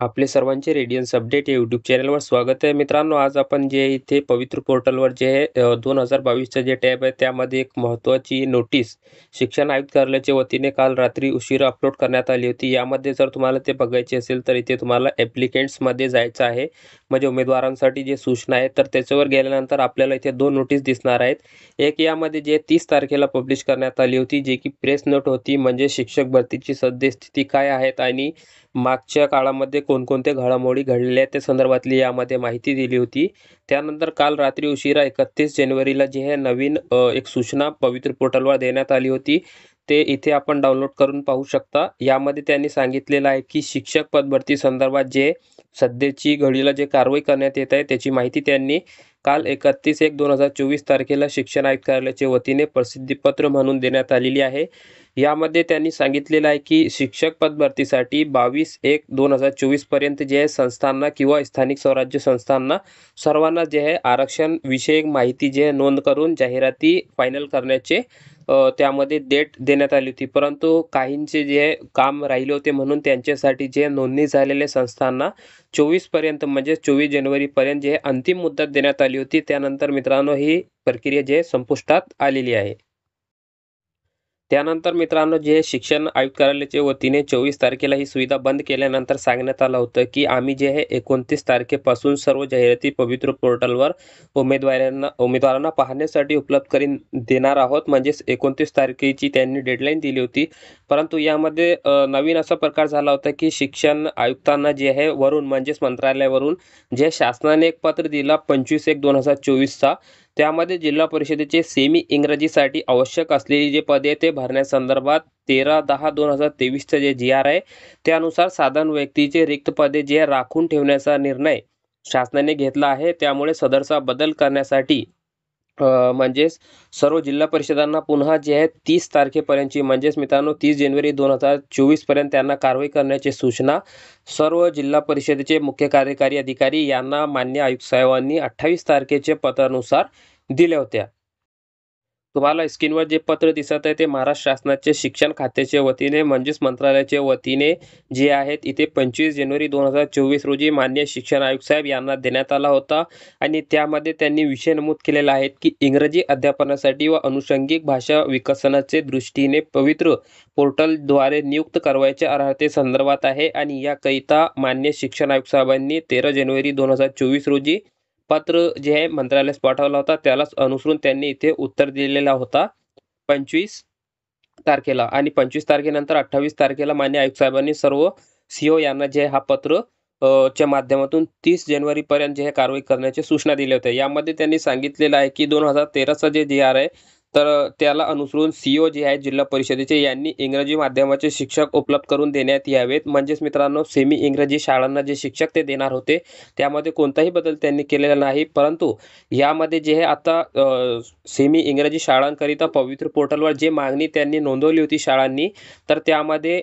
आपले सर्वांचे Radiance update या यूट्यूब चॅनलवर स्वागत आहे मित्रांनो आज आपण जे इथे पवित्र पोर्टलवर जे दोन हजार बावीसचं जे टॅब आहे त्यामध्ये एक महत्त्वाची नोटीस शिक्षण आयुक्त कार्यालयाच्या वतीने काल रात्री उशिरा अपलोड करण्यात आली होती यामध्ये जर तुम्हाला ते बघायचे असेल तर इथे तुम्हाला ॲप्लिकेंट्समध्ये जायचं आहे म्हणजे उमेदवारांसाठी जे सूचना आहेत तर त्याच्यावर गेल्यानंतर आपल्याला इथे दोन नोटीस दिसणार आहेत एक यामध्ये जे तीस तारखेला पब्लिश करण्यात आली होती जे की प्रेस नोट होती म्हणजे शिक्षक भरतीची सद्यस्थिती काय आहेत आणि मागच्या काळामध्ये कोणकोणत्या घडामोडी घडल्या त्या संदर्भातली यामध्ये माहिती दिली होती त्यानंतर काल रात्री उशिरा एकतीस जानेवारीला जे हे नवीन एक सूचना पवित्र पोर्टलवर देण्यात आली होती ते इथे आपण डाउनलोड करून पाहू शकता यामध्ये त्यांनी सांगितलेलं आहे की शिक्षक पदभरती संदर्भात जे सध्याची घडीला जे कारवाई करण्यात येत आहे त्याची माहिती त्यांनी काल एकतीस एक दोन हजार चोवीस तारखेला शिक्षण आयुक्त कार्यालयाच्या वतीने प्रसिद्धीपत्र म्हणून देण्यात आलेली आहे यामध्ये त्यांनी सांगितलेलं आहे की शिक्षक पदभरतीसाठी बावीस एक दोन हजार चोवीसपर्यंत जे आहे संस्थांना किंवा स्थानिक स्वराज्य संस्थांना सर्वांना जे आहे आरक्षण विषयक माहिती जे आहे नोंद करून जाहिराती फायनल करण्याचे त्यामध्ये डेट देण्यात आली होती परंतु काहींचे जे काम राहिले होते म्हणून त्यांच्यासाठी जे नोंदणी झालेले संस्थांना चोवीसपर्यंत म्हणजे चोवीस जानेवारीपर्यंत जे अंतिम मुदत देण्यात आली होती त्यानंतर मित्रांनो ही प्रक्रिया जे संपुष्टात आलेली आहे त्यानंतर मित्रांनो जे शिक्षण आयुक्त कार्यालयाच्या वतीने चोवीस तारखेला ही सुविधा बंद केल्यानंतर सांगण्यात आलं होतं की आम्ही जे आहे एकोणतीस तारखेपासून सर्व जाहिराती पवित्र पोर्टलवर उमेदवारांना उमेदवारांना पाहण्यासाठी उपलब्ध करीन देणार आहोत म्हणजेच एकोणतीस तारखेची त्यांनी डेडलाईन दिली होती परंतु यामध्ये नवीन असा प्रकार झाला होता की शिक्षण आयुक्तांना जे आहे वरून म्हणजेच मंत्रालयावरून जे शासनाने एक पत्र दिला पंचवीस एक दोन हजार चोवीसचा त्यामध्ये जिल्हा परिषदेचे सेमी इंग्रजीसाठी आवश्यक असलेली जे पदे ते भरण्यासंदर्भात तेरा दहा दोन हजार तेवीसचं जे जी आर आहे त्यानुसार साधारण व्यक्तीचे रिक्त पदे जे राखून ठेवण्याचा निर्णय शासनाने घेतला आहे त्यामुळे सदरचा बदल करण्यासाठी म्हणजेच सर्व जिल्हा परिषदांना पुन्हा जे आहे तीस तारखेपर्यंतची म्हणजेच मित्रांनो तीस जानेवारी दोन हजार चोवीसपर्यंत त्यांना कारवाई करण्याची सूचना सर्व जिल्हा परिषदेचे मुख्य कार्यकारी अधिकारी यांना मान्य आयुक्त साहेबांनी अठ्ठावीस तारखेचे पत्रानुसार दिल्या होत्या तुम्हाला स्क्रीनवर जे पत्र दिसत आहे ते महाराष्ट्र शासनाचे शिक्षण खात्याच्या वतीने म्हणजेच मंत्रालयाच्या वतीने जे आहेत इथे पंचवीस जानेवारी दोन हजार चोवीस रोजी मान्य शिक्षण आयुक्त साहेब यांना देण्यात आला होता आणि त्यामध्ये त्यांनी विषय नमूद केलेला आहे की इंग्रजी अध्यापनासाठी व अनुषंगिक भाषा विकसनाचे दृष्टीने पवित्र पोर्टलद्वारे नियुक्त करवायच्या संदर्भात आहे आणि याकरिता मान्य शिक्षण आयुक्त साहेबांनी तेरा जानेवारी दोन हजार चोवीस रोजी पत्र जे आहे मंत्रालयास पाठवला होता त्यालाच अनुसरून त्यांनी इथे उत्तर दिलेला होता पंचवीस तारखेला आणि पंचवीस तारखेनंतर अठ्ठावीस तारखेला मान्य आयुक्त साहेबांनी सर्व सीओ e यांना जे हा पत्र च्या माध्यमातून तीस जानेवारीपर्यंत जे कारवाई करण्याची सूचना दिल्या होत्या यामध्ये त्यांनी सांगितलेलं आहे की दोन हजार तेराचा जे जी आहे तर त्याला अनुसरून ओ e जे आहेत जिल्हा परिषदेचे यांनी इंग्रजी माध्यमाचे शिक्षक उपलब्ध करून देण्यात यावेत म्हणजेच मित्रांनो सेमी इंग्रजी शाळांना जे शिक्षक ते देणार होते त्यामध्ये कोणताही बदल त्यांनी केलेला नाही परंतु यामध्ये जे आहे आता सेमी इंग्रजी शाळांकरिता पवित्र पोर्टलवर जे मागणी त्यांनी नोंदवली होती शाळांनी तर त्यामध्ये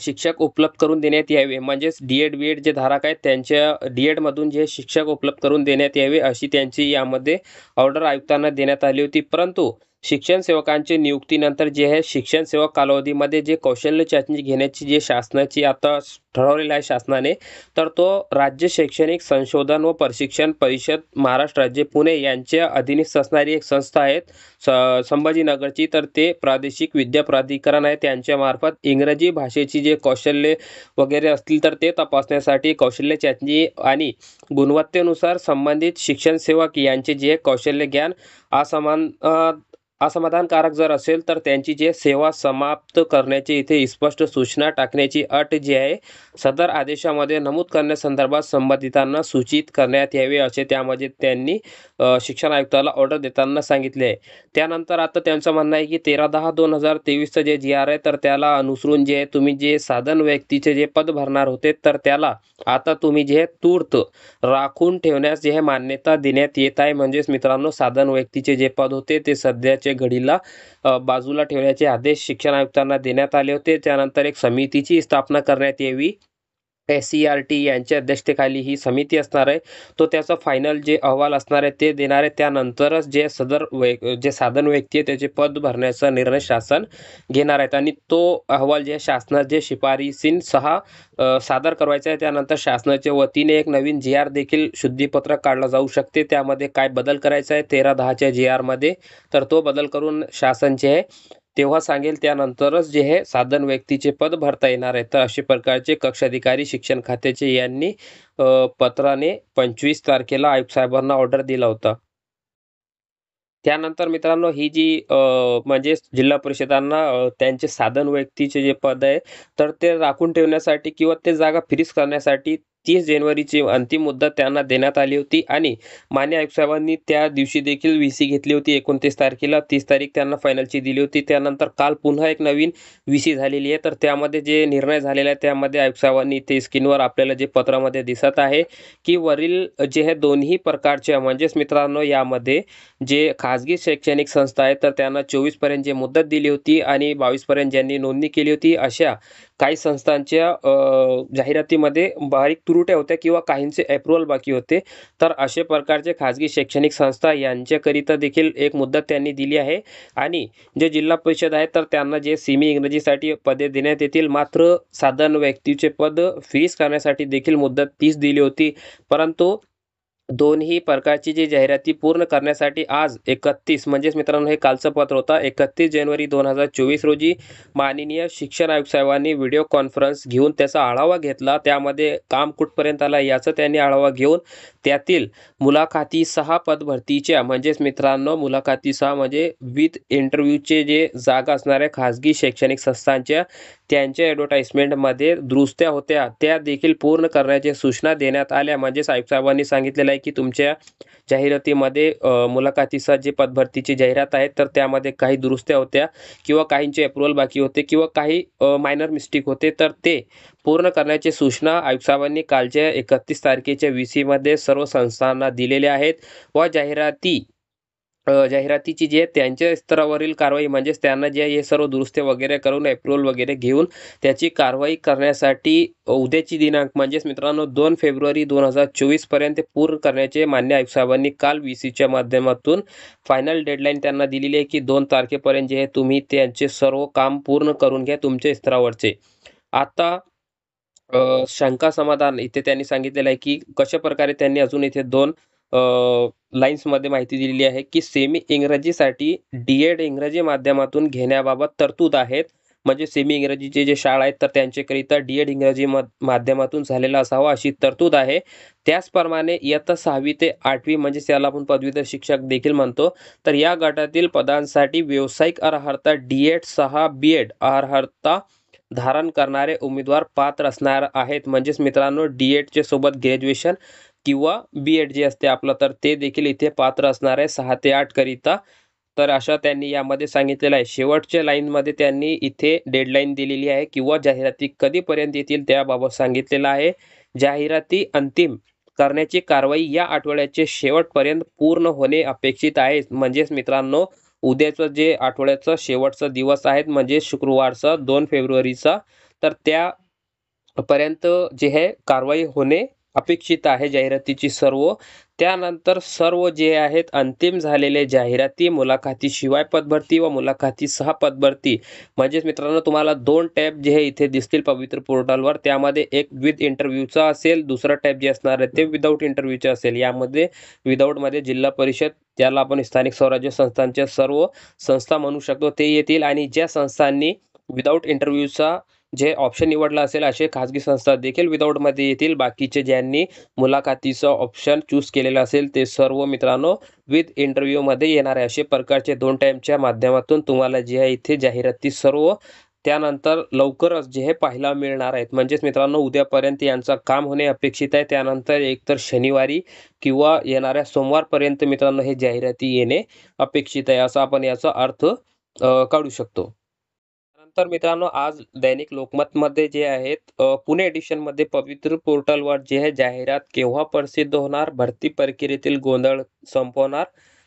शिक्षक उपलब्ध करून देण्यात यावे म्हणजेच डी एड बी एड जे धारक आहेत त्यांच्या डी एडमधून जे शिक्षक उपलब्ध करून देण्यात यावे अशी त्यांची यामध्ये ऑर्डर आयुक्तांना देण्यात आली होती परंतु शिक्षण सेवकांचे नियुक्तीनंतर जे आहे शिक्षण सेवक कालावधीमध्ये जे कौशल्य चाचणी घेण्याची जे शासनाची आता ठरवलेलं आहे शासनाने तर तो राज्य शैक्षणिक संशोधन व प्रशिक्षण परिषद महाराष्ट्र राज्य पुणे यांच्या अधीनस्थ असणारी एक संस्था आहेत स संभाजीनगरची तर ते प्रादेशिक विद्या प्राधिकरण आहे त्यांच्यामार्फत इंग्रजी भाषेची जे कौशल्य वगैरे असतील तर ते तपासण्यासाठी कौशल्य चाचणी आणि गुणवत्तेनुसार संबंधित शिक्षण सेवक यांचे जे कौशल्य ज्ञान असमान असमाधानकारक जर असेल तर त्यांची जे सेवा समाप्त करण्याची इथे स्पष्ट सूचना टाकण्याची अट जी आहे सदर आदेशामध्ये नमूद करण्यासंदर्भात संबंधितांना सूचित करण्यात यावे असे त्यामध्ये त्यांनी शिक्षण आयुक्ताला ऑर्डर देताना सांगितले आहे त्यानंतर आता त्यांचं म्हणणं आहे की तेरा दहा दोन हजार तेवीसचं जे जी आर आहे तर त्याला अनुसरून जे तुम्ही जे साधन व्यक्तीचे जे पद भरणार होते तर त्याला आता तुम्ही जे तूर्त राखून ठेवण्यास जे मान्यता देण्यात येत आहे म्हणजेच मित्रांनो साधन व्यक्तीचे जे पद होते ते सध्याचे घडीला बाजूला ठेवण्याचे आदेश शिक्षण आयुक्तांना देण्यात आले होते त्यानंतर एक समितीची स्थापना करण्यात यावी एस सी आर टी यांच्या अध्यक्षतेखाली ही समिती असणार आहे तो त्याचा फायनल जे अहवाल असणार आहे ते देणार आहे त्यानंतरच जे सदर व्य जे साधन व्यक्ती आहे त्याचे पद भरण्याचा निर्णय शासन घेणार आहेत आणि तो अहवाल जे शासनाचे जे शिफारसीन सहा सादर करायचा आहे त्यानंतर शासनाच्या वतीने एक नवीन जी आर देखील शुद्धीपत्रक काढलं जाऊ शकते त्यामध्ये काय बदल करायचा आहे तेरा दहाच्या जी आरमध्ये तर तो बदल करून शासनचे आहे तेव्हा सांगेल त्यानंतरच जे हे साधन व्यक्तीचे पद भरता येणार आहे तर अशा प्रकारचे कक्षाधिकारी शिक्षण खात्याचे यांनी पत्राने पंचवीस तारखेला आयुक्त साहेबांना ऑर्डर दिला होता त्यानंतर मित्रांनो ही जी म्हणजे जिल्हा परिषदांना त्यांचे साधन व्यक्तीचे जे पद आहे तर ते राखून ठेवण्यासाठी किंवा ते जागा फ्रीज करण्यासाठी तीस जानेवारीची अंतिम मुदत त्यांना देण्यात आली होती आणि मान्य आयुक्त साहेबांनी त्या दिवशी देखील व्ही सी घेतली होती एकोणतीस तारखेला तीस तारीख त्यांना फायनलची दिली होती त्यानंतर काल पुन्हा एक नवीन व्ही सी झालेली आहे तर त्यामध्ये जे निर्णय झालेला आहे त्यामध्ये आयुक्त साहेबांनी ते स्क्रीनवर आपल्याला जे पत्रामध्ये दिसत आहे की वरील जे हे दोन्ही प्रकारच्या म्हणजेच मित्रांनो यामध्ये जे खाजगी शैक्षणिक संस्था आहे तर त्यांना चोवीसपर्यंत जे मुदत दिली होती आणि बावीसपर्यंत ज्यांनी नोंदणी केली होती अशा काही संस्थांच्या जाहिरातीमध्ये बारीक तुरुट्या होत्या किंवा काहींचे अप्रुव्हल बाकी होते तर असे प्रकारचे खाजगी शैक्षणिक संस्था यांच्याकरिता देखील एक मुद्दा त्यांनी दिली आहे आणि जे जिल्हा परिषद आहे तर त्यांना जे सिमी इंग्रजीसाठी पदे देण्यात येतील मात्र साधारण व्यक्तीचे पद फीस करण्यासाठी देखील मुद्दत फीस दिली होती परंतु दोन्ही प्रकारची जी जाहिराती पूर्ण करण्यासाठी आज एकतीस म्हणजेच मित्रांनो हे कालचं पत्र होतं एकतीस जानेवारी दोन हजार चोवीस रोजी माननीय शिक्षण आयुक्त साहेबांनी व्हिडिओ कॉन्फरन्स घेऊन त्याचा आढावा घेतला त्यामध्ये काम कुठपर्यंत आला याचा त्यांनी आढावा घेऊन त्यातील मुलाखती सहा पदभरतीच्या म्हणजेच मित्रांनो मुलाखती सहा म्हणजे विथ इंटरव्ह्यूचे जे जागा असणाऱ्या खाजगी शैक्षणिक संस्थांच्या त्यांच्या ॲडव्हर्टाईजमेंटमध्ये दुरुस्त्या होत्या त्या देखील पूर्ण करण्याच्या सूचना देण्यात आल्या म्हणजेच आयुक्त साहेबांनी सांगितलेलं आहे आहे की तुमच्या जाहिरातीमध्ये मुलाखतीसह जे पदभरतीची जाहिरात आहे तर त्यामध्ये काही दुरुस्त्या होत्या किंवा काहींचे अप्रुव्हल बाकी होते किंवा काही मायनर मिस्टेक होते तर ते पूर्ण करण्याची सूचना आयुक्त साहेबांनी कालच्या एकतीस तारखेच्या वी सीमध्ये सर्व संस्थांना दिलेल्या आहेत व जाहिराती जाहिरातीची जी आहे त्यांच्या स्तरावरील कारवाई म्हणजेच त्यांना जे हे सर्व दुरुस्ती वगैरे करून ॲप्रुव्हल वगैरे घेऊन त्याची कारवाई करण्यासाठी उद्याची दिनांक म्हणजेच मित्रांनो दोन फेब्रुवारी दोन हजार चोवीसपर्यंत पूर्ण करण्याचे मान्य आयुक्त साहेबांनी काल व्ही सीच्या माध्यमातून फायनल डेडलाईन त्यांना दिलेली आहे की दोन तारखेपर्यंत जे आहे तुम्ही त्यांचे सर्व काम पूर्ण करून घ्या तुमच्या स्तरावरचे आता शंका समाधान इथे त्यांनी सांगितलेलं आहे की कशा प्रकारे त्यांनी अजून इथे दोन लाईन्समध्ये माहिती दिलेली आहे की सेमी इंग्रजीसाठी डी एड इंग्रजी माध्यमातून घेण्याबाबत तरतूद आहेत म्हणजे सेमी इंग्रजीचे जे शाळा आहेत तर त्यांच्याकरिता डी एड इंग्रजी माध्यमातून झालेला असावा अशी तरतूद आहे त्याचप्रमाणे इयत्ता सहावी ते आठवी म्हणजे याला आपण पदवीधर शिक्षक देखील म्हणतो तर या गटातील पदांसाठी व्यावसायिक अर्हता डी एड सहा बी एड अर्हता धारण करणारे उमेदवार पात्र असणार आहेत म्हणजेच मित्रांनो डी सोबत ग्रॅज्युएशन किंवा बी एड जे असते आपलं तर ते देखील इथे पात्र असणार आहे सहा ते आठकरिता तर अशा त्यांनी यामध्ये सांगितलेलं आहे शेवटच्या लाईनमध्ये त्यांनी इथे डेडलाईन दिलेली आहे किंवा जाहिराती कधीपर्यंत येतील त्याबाबत सांगितलेलं आहे जाहिराती अंतिम करण्याची कारवाई या आठवड्याचे शेवटपर्यंत पूर्ण होणे अपेक्षित आहे म्हणजेच मित्रांनो उद्याचं जे आठवड्याचं शेवटचा दिवस आहे म्हणजे शुक्रवारचा दोन फेब्रुवारीचा तर त्यापर्यंत जे आहे कारवाई होणे अपेक्षित आहे जाहिरातीची सर्व त्यानंतर सर्व जे आहेत अंतिम झालेले जाहिराती मुलाखतीशिवाय पदभरती व मुलाखती सहा पदभरती म्हणजेच मित्रांनो तुम्हाला दोन टॅब जे आहे इथे दिसतील पवित्र पोर्टलवर त्यामध्ये एक विथ इंटरव्ह्यूचा असेल दुसरा टॅब जे असणार आहे ते विदाऊट इंटरव्ह्यूचे असेल यामध्ये विदाऊटमध्ये जिल्हा परिषद ज्याला आपण स्थानिक स्वराज्य संस्थांच्या सर्व संस्था म्हणू शकतो ते येतील आणि ज्या संस्थांनी विदाऊट इंटरव्ह्यूचा जे ऑप्शन निवडला असेल असे खाजगी संस्था देखील विदाऊटमध्ये येतील बाकीचे ज्यांनी मुलाखतीचं ऑप्शन चूज केलेलं असेल ते सर्व मित्रांनो विथ इंटरव्ह्यूमध्ये येणार आहे असे प्रकारचे दोन टाईमच्या माध्यमातून तुम्हाला जे आहे इथे जाहिराती सर्व त्यानंतर लवकरच जे हे पाहायला मिळणार आहेत म्हणजेच मित्रांनो उद्यापर्यंत यांचं काम होणे अपेक्षित आहे त्यानंतर एकतर शनिवारी किंवा येणाऱ्या सोमवारपर्यंत मित्रांनो हे जाहिराती येणे अपेक्षित आहे असा आपण याचा अर्थ काढू शकतो तर मित्रांनो आज दैनिक लोकमतमध्ये जे आहेत पुणे एडिशनमध्ये पवित्र पोर्टलवर जे आहे जाहिरात केव्हा प्रसिद्ध होणार भरती प्रक्रियेतील गोंधळ संपवणार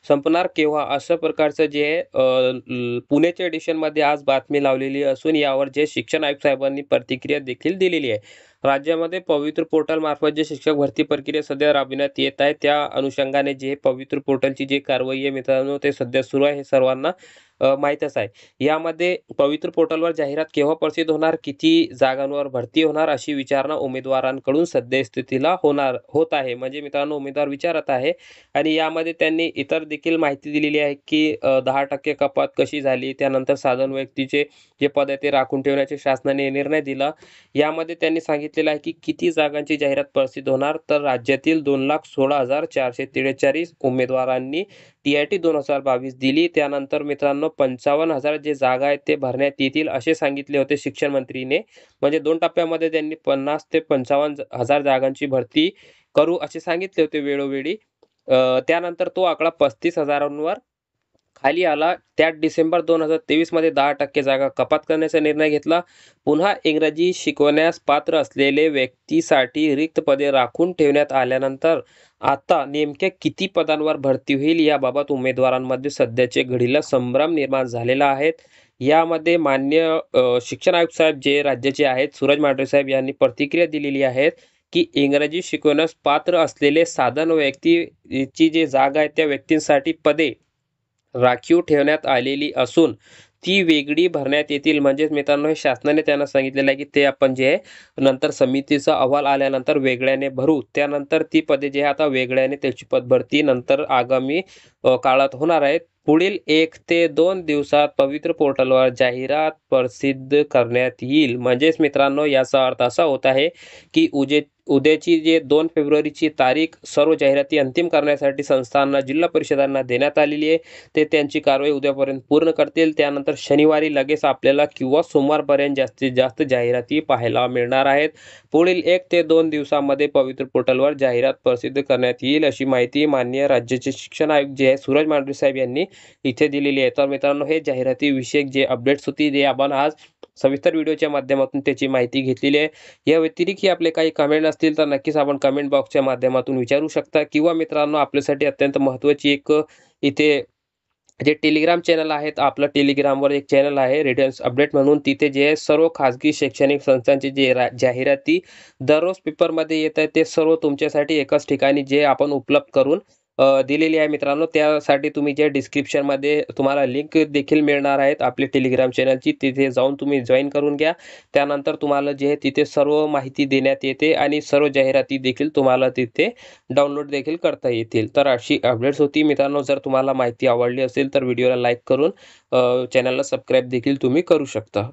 संपणार केव्हा अशा प्रकारचं जे आहे एडिशन मध्ये आज बातमी लावलेली असून यावर जे शिक्षण आयुक्त साहेबांनी प्रतिक्रिया देखील दिलेली आहे राज्यामध्ये पवित्र पोर्टलमार्फत जे शिक्षक भरती प्रक्रिया सध्या राबविण्यात येत आहे त्या अनुषंगाने जे पवित्र पोर्टलची जे कारवाई आहे मित्रांनो ते सध्या सुरू आहे हे सर्वांना माहीतच आहे यामध्ये पवित्र पोर्टलवर जाहिरात केव्हा प्रसिद्ध होणार किती जागांवर भरती होणार अशी विचारणा उमेदवारांकडून सद्यस्थितीला होणार होत आहे म्हणजे मित्रांनो उमेदवार विचारत आहे आणि यामध्ये त्यांनी इतर देखील माहिती दिलेली आहे की दहा टक्के कपात कशी झाली त्यानंतर साधन व्यक्तीचे जे पद आहे ते राखून ठेवण्याचे शासनाने निर्णय दिला यामध्ये त्यांनी सांगितलं सांगितलेलं आहे की किती जागांची जाहिरात प्रसिद्ध होणार तर राज्यातील दोन लाख सोळा हजार चारशे त्रेचाळीस उमेदवारांनी टी आय टी दोन हजार बावीस दिली त्यानंतर मित्रांनो पंचावन्न हजार जे जागा आहेत ते भरण्यात येतील असे सांगितले होते शिक्षण मंत्रीने म्हणजे दोन टप्प्यामध्ये त्यांनी पन्नास ते पंचावन्न हजार जागांची भरती करू असे सांगितले होते वेळोवेळी त्यानंतर तो आकडा पस्तीस हजारांवर खाली आला त्यात डिसेंबर दोन हजार तेवीसमध्ये दहा टक्के जागा कपात करण्याचा निर्णय घेतला पुन्हा इंग्रजी शिकवण्यास पात्र असलेले व्यक्तीसाठी रिक्त पदे राखून ठेवण्यात आल्यानंतर आता नेमक्या किती पदांवर भरती होईल याबाबत उमेदवारांमध्ये सध्याचे घडीला संभ्रम निर्माण झालेला आहेत यामध्ये मान्य शिक्षण आयुक्त साहेब जे राज्याचे आहेत सूरज मांढरे साहेब यांनी प्रतिक्रिया दिलेली आहेत की इंग्रजी शिकवण्यास पात्र असलेले साधन व्यक्तीची जे जागा आहे त्या व्यक्तींसाठी पदे राखीव ठेवण्यात आलेली असून ती वेगळी भरण्यात येतील म्हणजेच मित्रांनो हे शासनाने त्यांना सांगितलेलं आहे की ते आपण जे नंतर समितीचा अहवाल आल्यानंतर वेगळ्याने भरू त्यानंतर ती पदे जे आहे आता वेगळ्याने त्याची पदभरती नंतर आगामी काळात होणार आहेत पुढील एक ते दोन दिवसात पवित्र पोर्टलवर जाहिरात प्रसिद्ध करण्यात येईल म्हणजेच मित्रांनो याचा अर्थ असा होत आहे की उजे उद्याची जे दोन फेब्रुवारीची तारीख सर्व जाहिराती अंतिम करण्यासाठी संस्थांना जिल्हा परिषदांना देण्यात आलेली आहे ते त्यांची कारवाई उद्यापर्यंत पूर्ण करतील त्यानंतर शनिवारी लगेच आपल्याला किंवा सोमवारपर्यंत जास्तीत जास्त जाहिराती पाहायला मिळणार आहेत पुढील एक ते दोन दिवसामध्ये पवित्र पोर्टलवर जाहिरात प्रसिद्ध करण्यात येईल अशी माहिती मान्य राज्याचे शिक्षण आयुक्त जे आहे सूरज मांढरे साहेब यांनी इथे दिलेली आहे तर मित्रांनो हे जाहिराती विषयक जे अपडेट्स होती ते आपण आज सविस्तर व्हिडिओच्या माध्यमातून त्याची माहिती घेतलेली आहे या व्यतिरिक्त आपले काही कमेंट असतील तर नक्कीच आपण कमेंट बॉक्सच्या माध्यमातून विचारू शकता किंवा मित्रांनो आपल्यासाठी अत्यंत महत्त्वाची एक इथे जे टेलिग्राम चॅनल आहेत आपलं टेलिग्रामवर एक चॅनल आहे रिटर्न्स अपडेट म्हणून तिथे जे सर्व खाजगी शैक्षणिक संस्थांचे जे जाहिराती दररोज पेपरमध्ये येत आहेत ते सर्व तुमच्यासाठी एकाच ठिकाणी जे आपण उपलब्ध करून दिलेली आहे मित्रांनो त्यासाठी तुम्ही जे डिस्क्रिप्शनमध्ये तुम्हाला लिंक देखील मिळणार आहेत आपली टेलिग्राम चॅनलची तिथे जाऊन तुम्ही जॉईन करून घ्या त्यानंतर तुम्हाला जे तिथे सर्व माहिती देण्यात येते आणि सर्व जाहिराती देखील तुम्हाला तिथे डाउनलोड देखील करता येतील तर अशी अपडेट्स होती मित्रांनो जर तुम्हाला माहिती आवडली असेल तर व्हिडिओला लाईक करून चॅनलला सबस्क्राईब देखील तुम्ही करू शकता